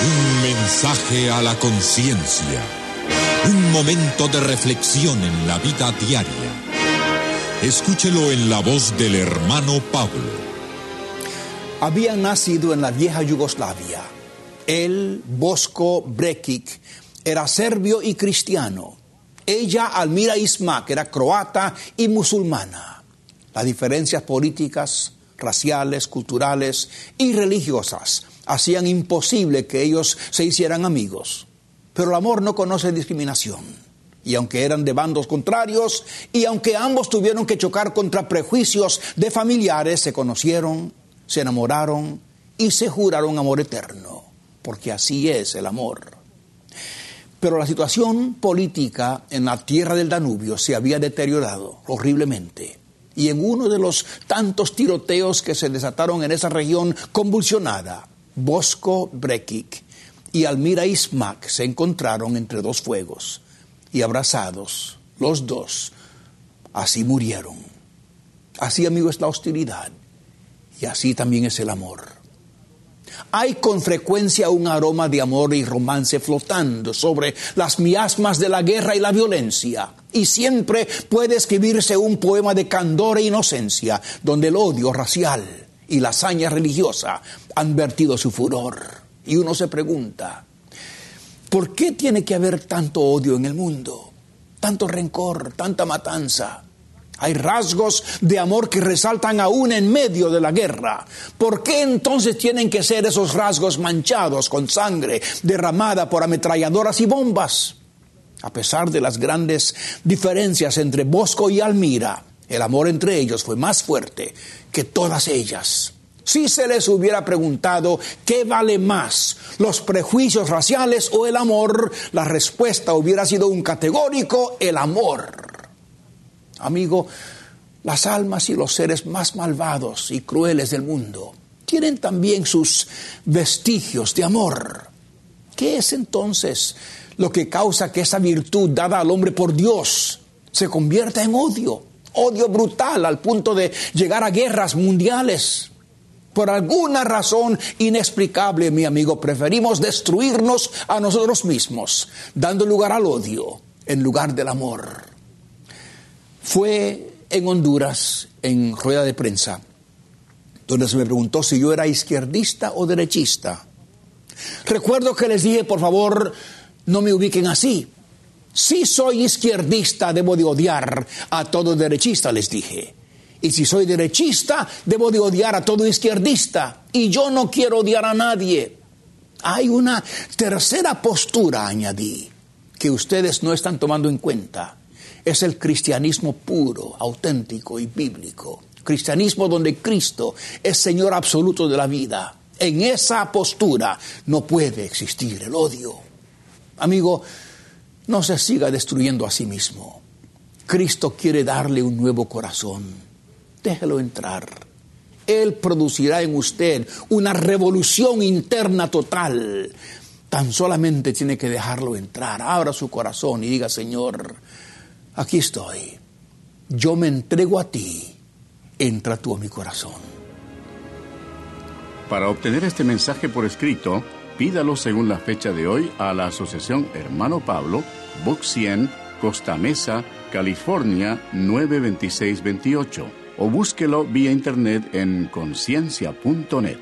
Un mensaje a la conciencia. Un momento de reflexión en la vida diaria. Escúchelo en la voz del hermano Pablo. Había nacido en la vieja Yugoslavia. Él, Bosco Brekic, era serbio y cristiano. Ella, Almira Ismak, era croata y musulmana. Las diferencias políticas, raciales, culturales y religiosas hacían imposible que ellos se hicieran amigos. Pero el amor no conoce discriminación. Y aunque eran de bandos contrarios, y aunque ambos tuvieron que chocar contra prejuicios de familiares, se conocieron, se enamoraron y se juraron amor eterno, porque así es el amor. Pero la situación política en la tierra del Danubio se había deteriorado horriblemente. Y en uno de los tantos tiroteos que se desataron en esa región convulsionada, Bosco Brekic y Almira Ismac se encontraron entre dos fuegos y abrazados los dos, así murieron. Así, amigo, es la hostilidad y así también es el amor. Hay con frecuencia un aroma de amor y romance flotando sobre las miasmas de la guerra y la violencia. Y siempre puede escribirse un poema de candor e inocencia, donde el odio racial y la hazaña religiosa han vertido su furor. Y uno se pregunta, ¿por qué tiene que haber tanto odio en el mundo? Tanto rencor, tanta matanza. Hay rasgos de amor que resaltan aún en medio de la guerra. ¿Por qué entonces tienen que ser esos rasgos manchados con sangre derramada por ametralladoras y bombas? A pesar de las grandes diferencias entre Bosco y Almira, el amor entre ellos fue más fuerte que todas ellas. Si se les hubiera preguntado qué vale más, los prejuicios raciales o el amor, la respuesta hubiera sido un categórico, el amor. Amigo, las almas y los seres más malvados y crueles del mundo tienen también sus vestigios de amor. ¿Qué es entonces lo que causa que esa virtud dada al hombre por Dios se convierta en odio? odio brutal al punto de llegar a guerras mundiales. Por alguna razón inexplicable, mi amigo, preferimos destruirnos a nosotros mismos, dando lugar al odio en lugar del amor. Fue en Honduras, en rueda de prensa, donde se me preguntó si yo era izquierdista o derechista. Recuerdo que les dije, por favor, no me ubiquen así, si soy izquierdista, debo de odiar a todo derechista, les dije. Y si soy derechista, debo de odiar a todo izquierdista. Y yo no quiero odiar a nadie. Hay una tercera postura, añadí, que ustedes no están tomando en cuenta. Es el cristianismo puro, auténtico y bíblico. Cristianismo donde Cristo es Señor absoluto de la vida. En esa postura no puede existir el odio. Amigo, no se siga destruyendo a sí mismo. Cristo quiere darle un nuevo corazón. Déjelo entrar. Él producirá en usted una revolución interna total. Tan solamente tiene que dejarlo entrar. Abra su corazón y diga, Señor, aquí estoy. Yo me entrego a ti. Entra tú a mi corazón. Para obtener este mensaje por escrito, pídalo según la fecha de hoy a la Asociación Hermano Pablo, Box 100, Costa Mesa, California 92628 o búsquelo vía internet en conciencia.net.